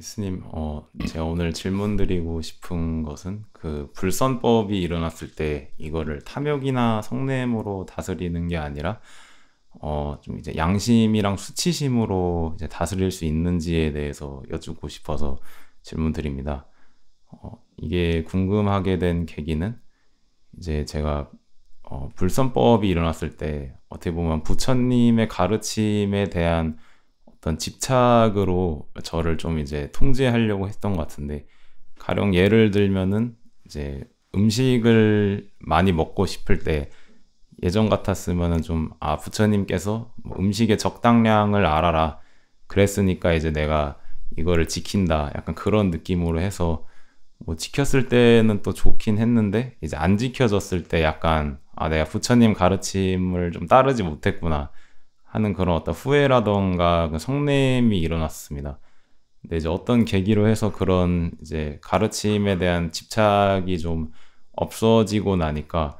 스님, 어, 제가 오늘 질문드리고 싶은 것은 그 불선법이 일어났을 때 이거를 탐욕이나 성냄으로 다스리는 게 아니라 어, 좀 이제 양심이랑 수치심으로 이제 다스릴 수 있는지에 대해서 여쭙고 싶어서 질문드립니다. 어, 이게 궁금하게 된 계기는 이제 제가 어, 불선법이 일어났을 때 어떻게 보면 부처님의 가르침에 대한 어떤 집착으로 저를 좀 이제 통제하려고 했던 것 같은데 가령 예를 들면은 이제 음식을 많이 먹고 싶을 때 예전 같았으면은 좀 아 부처님께서 뭐 음식의 적당량을 알아라 그랬으니까 이제 내가 이거를 지킨다 약간 그런 느낌으로 해서 뭐 지켰을 때는 또 좋긴 했는데 이제 안 지켜졌을 때 약간 아 내가 부처님 가르침을 좀 따르지 못했구나 하는 그런 어떤 후회라던가 그 성냄이 일어났습니다. 근데 이제 어떤 계기로 해서 그런 이제 가르침에 대한 집착이 좀 없어지고 나니까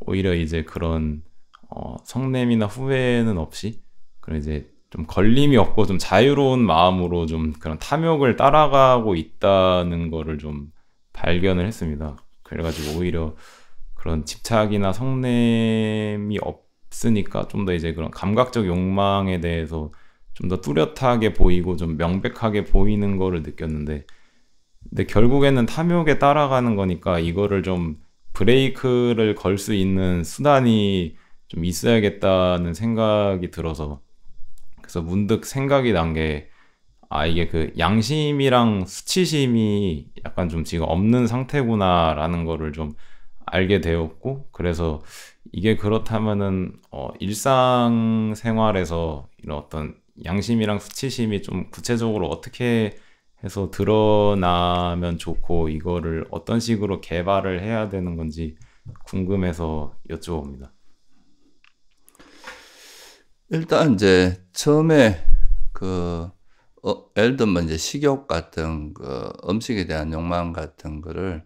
오히려 이제 그런 어, 성냄이나 후회는 없이 그런 이제 좀 걸림이 없고 좀 자유로운 마음으로 좀 그런 탐욕을 따라가고 있다는 거를 좀 발견을 했습니다. 그래가지고 오히려 그런 집착이나 성냄이 없 쓰니까 좀 더 이제 그런 감각적 욕망에 대해서 좀 더 뚜렷하게 보이고 좀 명백하게 보이는 거를 느꼈는데 근데 결국에는 탐욕에 따라가는 거니까 이거를 좀 브레이크를 걸 수 있는 수단이 좀 있어야겠다는 생각이 들어서 그래서 문득 생각이 난 게 아 이게 그 양심이랑 수치심이 약간 좀 지금 없는 상태구나라는 거를 좀 알게 되었고 그래서 이게 그렇다면은 어, 일상생활에서 이런 어떤 양심이랑 수치심이 좀 구체적으로 어떻게 해서 드러나면 좋고 이거를 어떤 식으로 개발을 해야 되는 건지 궁금해서 여쭤봅니다. 일단 이제 처음에 그 어, 예를 들면 이제 식욕 같은 그 음식에 대한 욕망 같은 거를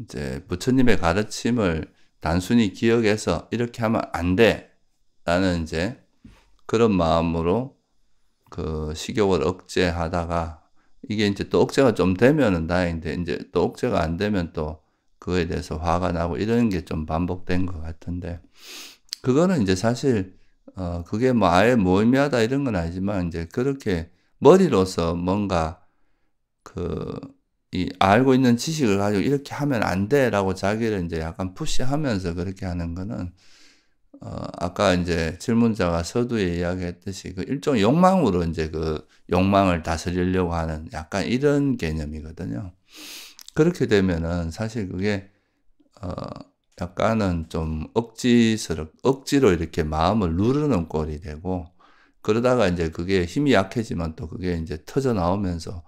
이제 부처님의 가르침을 단순히 기억해서 이렇게 하면 안 돼. 라는 이제 그런 마음으로 그 식욕을 억제하다가 이게 이제 또 억제가 좀 되면은 다행인데 이제 또 억제가 안 되면 또 그거에 대해서 화가 나고 이런 게 좀 반복된 것 같은데 그거는 이제 사실 어 그게 뭐 아예 무의미하다 이런 건 아니지만 이제 그렇게 머리로서 뭔가 그이 알고 있는 지식을 가지고 이렇게 하면 안 돼라고 자기를 이제 약간 푸시하면서 그렇게 하는 거는 어 아까 이제 질문자가 서두에 이야기했듯이 그 일종의 욕망으로 이제 그 욕망을 다스리려고 하는 약간 이런 개념이거든요. 그렇게 되면은 사실 그게 어 약간은 좀 억지스럽 억지로 이렇게 마음을 누르는 꼴이 되고 그러다가 이제 그게 힘이 약해지만 또 그게 이제 터져 나오면서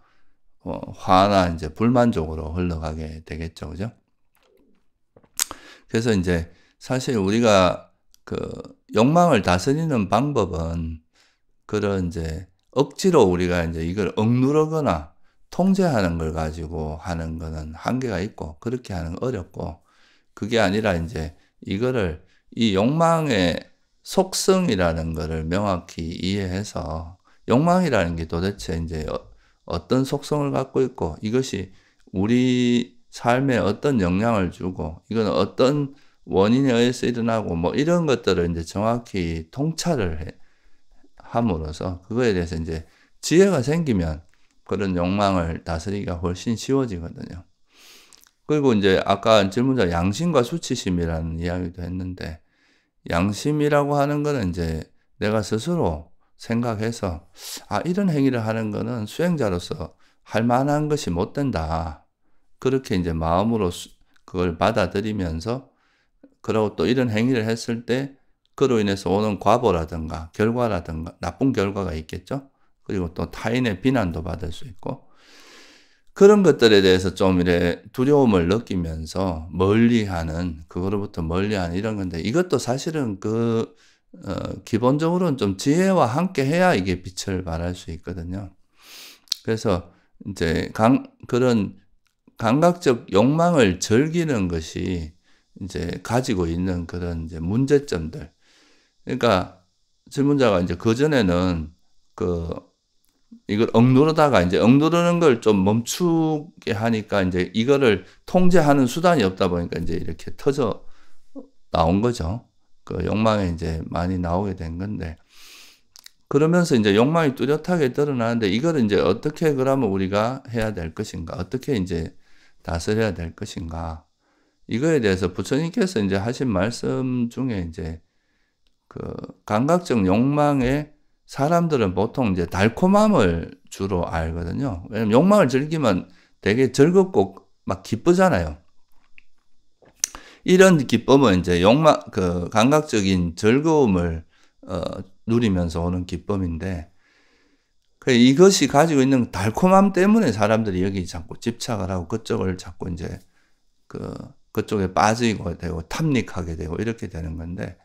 어, 화나 이제 불만족으로 흘러가게 되겠죠. 그죠? 그래서 이제 사실 우리가 그 욕망을 다스리는 방법은 그런 이제 억지로 우리가 이제 이걸 억누르거나 통제하는 걸 가지고 하는 거는 한계가 있고 그렇게 하는 어렵고 그게 아니라 이제 이거를 이 욕망의 속성이라는 거를 명확히 이해해서 욕망이라는 게 도대체 이제 어떤 속성을 갖고 있고 이것이 우리 삶에 어떤 영향을 주고 이건 어떤 원인에 의해서 일어나고 뭐 이런 것들을 이제 정확히 통찰을 해, 함으로써 그거에 대해서 이제 지혜가 생기면 그런 욕망을 다스리기가 훨씬 쉬워지거든요. 그리고 이제 아까 질문자 양심과 수치심이라는 이야기도 했는데 양심이라고 하는 거는 이제 내가 스스로 생각해서 아 이런 행위를 하는 것은 수행자로서 할 만한 것이 못 된다. 그렇게 이제 마음으로 그걸 받아들이면서 그리고또 이런 행위를 했을 때 그로 인해서 오는 과보라든가 결과라든가 나쁜 결과가 있겠죠. 그리고 또 타인의 비난도 받을 수 있고 그런 것들에 대해서 좀 이래 두려움을 느끼면서 멀리하는 그거로부터 멀리하는 이런 건데 이것도 사실은 그 어, 기본적으로는 좀 지혜와 함께 해야 이게 빛을 발할 수 있거든요. 그래서 이제 강, 그런 감각적 욕망을 즐기는 것이 이제 가지고 있는 그런 이제 문제점들. 그러니까 질문자가 이제 그전에는 그 이걸 억누르다가 이제 억누르는 걸 좀 멈추게 하니까 이제 이거를 통제하는 수단이 없다 보니까 이제 이렇게 터져 나온 거죠. 그 욕망에 이제 많이 나오게 된 건데 그러면서 이제 욕망이 뚜렷하게 드러나는데 이걸 이제 어떻게 그러면 우리가 해야 될 것인가 어떻게 이제 다스려야 될 것인가 이거에 대해서 부처님께서 이제 하신 말씀 중에 이제 그 감각적 욕망에 사람들은 보통 이제 달콤함을 주로 알거든요. 왜냐면 욕망을 즐기면 되게 즐겁고 막 기쁘잖아요. 이런 기쁨은 이제 욕망, 그 감각적인 즐거움을 어, 누리면서 오는 기쁨인데 그, 이것이 가지고 있는 달콤함 때문에 사람들이 여기 자꾸 집착을 하고 그쪽을 자꾸 이제 그 그쪽에 빠지고 되고 탐닉하게 되고 이렇게 되는 건데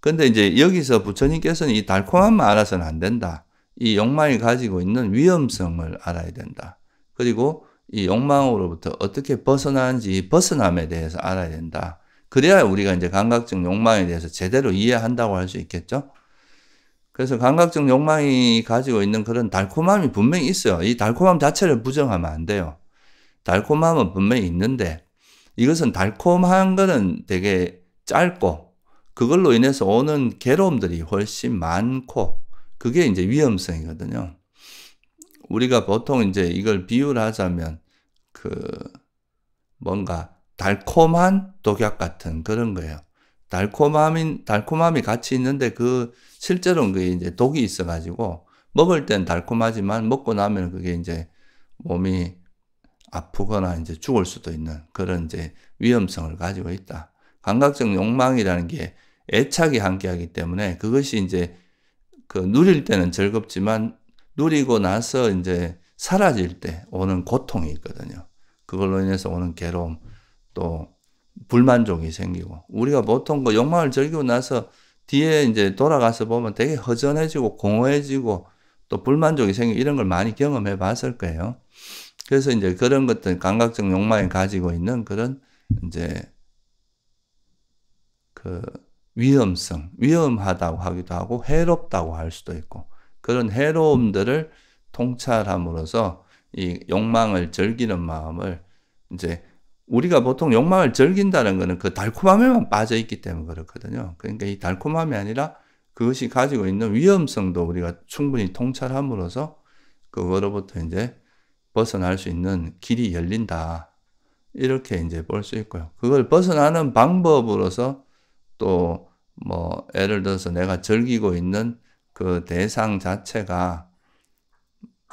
근데 이제 여기서 부처님께서는 이 달콤함만 알아서는 안 된다. 이 욕망이 가지고 있는 위험성을 알아야 된다. 그리고 이 욕망으로부터 어떻게 벗어나는지 벗어남에 대해서 알아야 된다. 그래야 우리가 이제 감각적 욕망에 대해서 제대로 이해한다고 할 수 있겠죠? 그래서 감각적 욕망이 가지고 있는 그런 달콤함이 분명히 있어요. 이 달콤함 자체를 부정하면 안 돼요. 달콤함은 분명히 있는데 이것은 달콤한 거는 되게 짧고 그걸로 인해서 오는 괴로움들이 훨씬 많고 그게 이제 위험성이거든요. 우리가 보통 이제 이걸 비유를 하자면 그 뭔가 달콤한 독약 같은 그런 거예요. 달콤함인 달콤함이 같이 있는데 그 실제로는 그게 이제 독이 있어가지고 먹을 땐 달콤하지만 먹고 나면 그게 이제 몸이 아프거나 이제 죽을 수도 있는 그런 이제 위험성을 가지고 있다. 감각적 욕망이라는 게 애착이 함께하기 때문에 그것이 이제 그 누릴 때는 즐겁지만 누리고 나서 이제 사라질 때 오는 고통이 있거든요. 그걸로 인해서 오는 괴로움, 또 불만족이 생기고, 우리가 보통 그 욕망을 즐기고 나서 뒤에 이제 돌아가서 보면 되게 허전해지고 공허해지고 또 불만족이 생기고 이런 걸 많이 경험해 봤을 거예요. 그래서 이제 그런 것들, 감각적 욕망이 가지고 있는 그런 이제 그 위험성, 위험하다고 하기도 하고 해롭다고 할 수도 있고 그런 해로움들을 통찰함으로써 이 욕망을 즐기는 마음을 이제 우리가 보통 욕망을 즐긴다는 것은 그 달콤함에만 빠져 있기 때문에 그렇거든요. 그러니까 이 달콤함이 아니라 그것이 가지고 있는 위험성도 우리가 충분히 통찰함으로써 그거로부터 이제 벗어날 수 있는 길이 열린다. 이렇게 이제 볼 수 있고요. 그걸 벗어나는 방법으로서 또 뭐 예를 들어서 내가 즐기고 있는 그 대상 자체가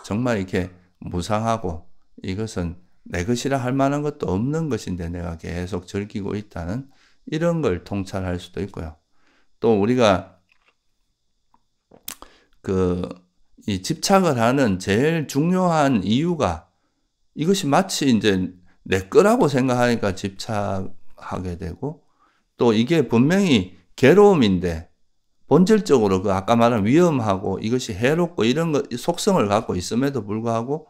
정말 이렇게 무상하고 이것은 내 것이라 할 만한 것도 없는 것인데 내가 계속 즐기고 있다는 이런 걸 통찰할 수도 있고요. 또 우리가 그 이 집착을 하는 제일 중요한 이유가 이것이 마치 이제 내 거라고 생각하니까 집착하게 되고 또 이게 분명히 괴로움인데 본질적으로 그 아까 말한 위험하고 이것이 해롭고 이런 것 속성을 갖고 있음에도 불구하고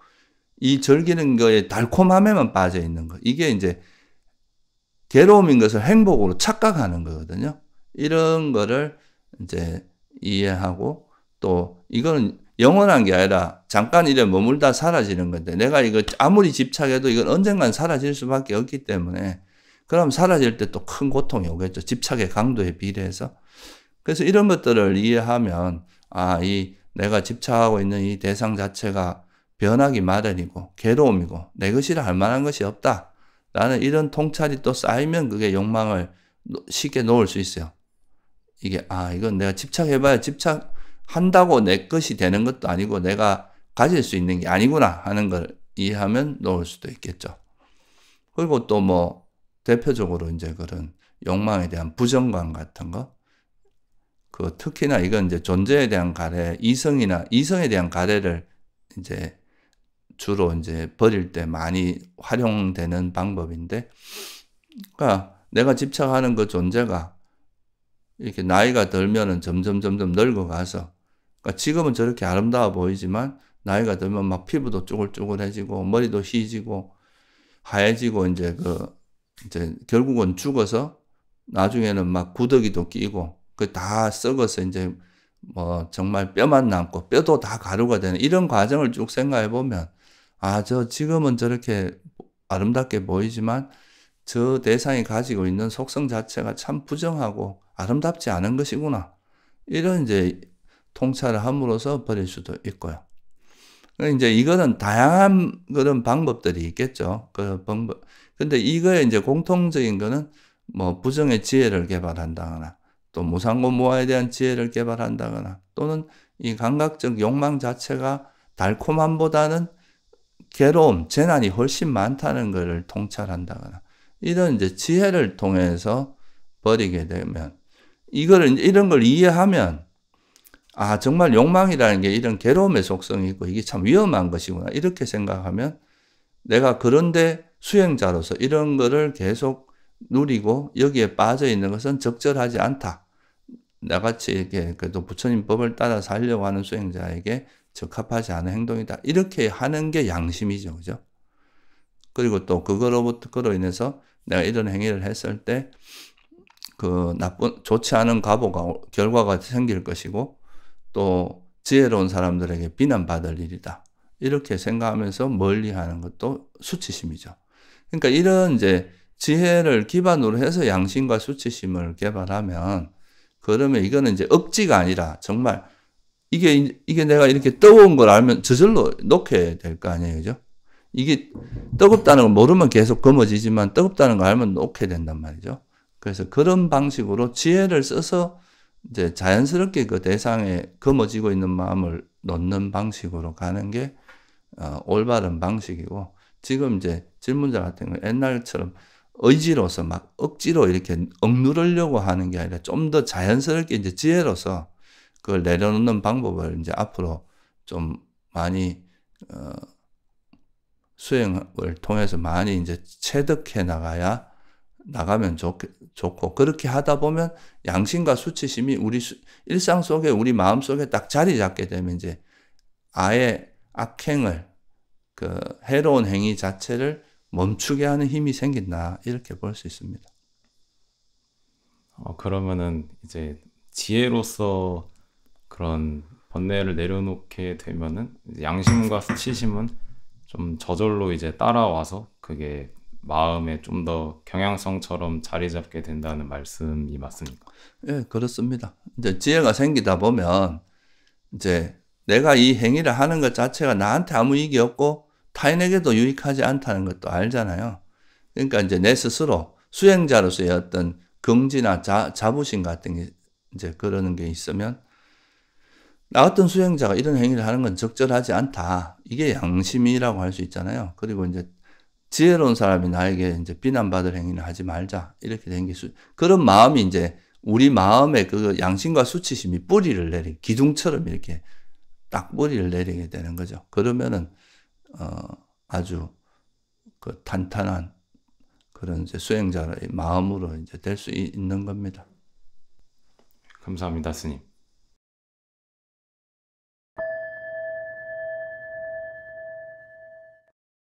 이 즐기는 거에 달콤함에만 빠져 있는 거. 이게 이제 괴로움인 것을 행복으로 착각하는 거거든요. 이런 거를 이제 이해하고 또 이거는 영원한 게 아니라 잠깐 이래 머물다 사라지는 건데 내가 이거 아무리 집착해도 이건 언젠간 사라질 수밖에 없기 때문에 그럼 사라질 때 또 큰 고통이 오겠죠. 집착의 강도에 비례해서. 그래서 이런 것들을 이해하면 아, 이 내가 집착하고 있는 이 대상 자체가 변하기 마련이고 괴로움이고 내 것이라 할 만한 것이 없다. 나는 이런 통찰이 또 쌓이면 그게 욕망을 쉽게 놓을 수 있어요. 이게 아 이건 내가 집착해봐야 집착한다고 내 것이 되는 것도 아니고 내가 가질 수 있는 게 아니구나 하는 걸 이해하면 놓을 수도 있겠죠. 그리고 또 뭐 대표적으로 이제 그런 욕망에 대한 부정감 같은 거그 특히나 이건 이제 존재에 대한 가래, 이성이나 이성에 대한 가래를 이제 주로 이제 버릴 때 많이 활용되는 방법인데, 그러니까 내가 집착하는 그 존재가 이렇게 나이가 들면은 점점 점점 늙어가서, 그러니까 지금은 저렇게 아름다워 보이지만 나이가 들면 막 피부도 쪼글쪼글해지고 머리도 희지고 하얘지고 이제 그 이제 결국은 죽어서 나중에는 막 구더기도 끼고 그다 썩어서 이제 뭐 정말 뼈만 남고 뼈도 다 가루가 되는 이런 과정을 쭉 생각해 보면 아, 저 지금은 저렇게 아름답게 보이지만 저 대상이 가지고 있는 속성 자체가 참 부정하고 아름답지 않은 것이구나. 이런 이제 통찰을 함으로써 버릴 수도 있고요. 그러니까 이제 이거는 다양한 그런 방법들이 있겠죠. 그 방법. 근데 이거에 이제 공통적인 거는 뭐 부정의 지혜를 개발한다거나 또 무상고무화에 대한 지혜를 개발한다거나 또는 이 감각적 욕망 자체가 달콤함보다는 괴로움, 재난이 훨씬 많다는 것을 통찰한다거나 이런 이제 지혜를 통해서 버리게 되면 이거를 이런 걸 이해하면 아 정말 욕망이라는 게 이런 괴로움의 속성이 있고 이게 참 위험한 것이구나 이렇게 생각하면 내가 그런데 수행자로서 이런 거를 계속 누리고 여기에 빠져 있는 것은 적절하지 않다. 나같이 이렇게 그래도 부처님법을 따라 살려고 하는 수행자에게 적합하지 않은 행동이다. 이렇게 하는 게 양심이죠. 그죠? 그리고 또 그거로부터 그로 인해서 내가 이런 행위를 했을 때 그 나쁜 좋지 않은 과보가 결과가 생길 것이고 또 지혜로운 사람들에게 비난받을 일이다. 이렇게 생각하면서 멀리하는 것도 수치심이죠. 그러니까 이런 이제 지혜를 기반으로 해서 양심과 수치심을 개발하면 그러면 이거는 이제 억지가 아니라 정말 이게 이게 내가 이렇게 뜨거운 걸 알면 저절로 놓게 될 거 아니에요, 그죠? 이게 뜨겁다는 걸 모르면 계속 거머지지만 뜨겁다는 걸 알면 놓게 된단 말이죠. 그래서 그런 방식으로 지혜를 써서 이제 자연스럽게 그 대상에 거머쥐고 있는 마음을 놓는 방식으로 가는 게 어, 올바른 방식이고 지금 이제 질문자 같은 거 옛날처럼 의지로서 막 억지로 이렇게 억누르려고 하는 게 아니라 좀 더 자연스럽게 이제 지혜로서 그걸 내려놓는 방법을 이제 앞으로 좀 많이 어, 수행을 통해서 많이 이제 체득해 나가야 나가면 좋, 좋고 그렇게 하다 보면 양심과 수치심이 우리 수, 일상 속에 우리 마음 속에 딱 자리 잡게 되면 이제 아예 악행을 그 해로운 행위 자체를 멈추게 하는 힘이 생긴다 이렇게 볼 수 있습니다. 어, 그러면은 이제 지혜로서 그런 번뇌를 내려놓게 되면은 양심과 수치심은 좀 저절로 이제 따라와서 그게 마음에 좀 더 경향성처럼 자리 잡게 된다는 말씀이 맞습니까? 예, 그렇습니다. 이제 지혜가 생기다 보면 이제 내가 이 행위를 하는 것 자체가 나한테 아무 이익이 없고 타인에게도 유익하지 않다는 것도 알잖아요. 그러니까 이제 내 스스로 수행자로서의 어떤 긍지나 자, 자부심 같은 게 이제 그러는 게 있으면 나 같은 수행자가 이런 행위를 하는 건 적절하지 않다. 이게 양심이라고 할 수 있잖아요. 그리고 이제 지혜로운 사람이 나에게 이제 비난받을 행위는 하지 말자. 이렇게 된게 그런 마음이 이제 우리 마음에 그 양심과 수치심이 뿌리를 내리, 기둥처럼 이렇게 딱 뿌리를 내리게 되는 거죠. 그러면은 어, 아주 그 탄탄한 그런 이제 수행자의 마음으로 이제 될 수 있는 겁니다. 감사합니다, 스님.